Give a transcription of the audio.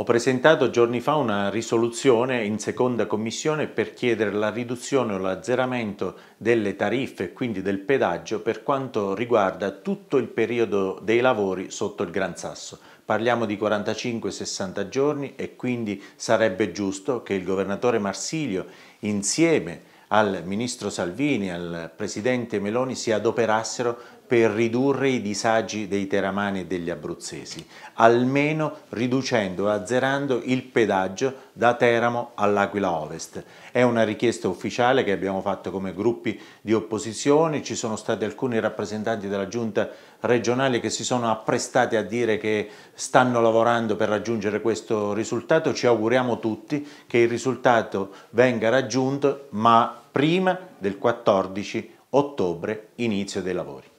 Ho presentato giorni fa una risoluzione in seconda commissione per chiedere la riduzione o l'azzeramento delle tariffe quindi del pedaggio per quanto riguarda tutto il periodo dei lavori sotto il Gran Sasso. Parliamo di 45-60 giorni e quindi sarebbe giusto che il governatore Marsilio insieme al ministro Salvini, al presidente Meloni si adoperassero per ridurre i disagi dei teramani e degli abruzzesi, almeno riducendo e azzerando il pedaggio da Teramo all'Aquila Ovest. È una richiesta ufficiale che abbiamo fatto come gruppi di opposizione, ci sono stati alcuni rappresentanti della giunta regionale che si sono apprestati a dire che stanno lavorando per raggiungere questo risultato, ci auguriamo tutti che il risultato venga raggiunto ma prima del 14 ottobre inizio dei lavori.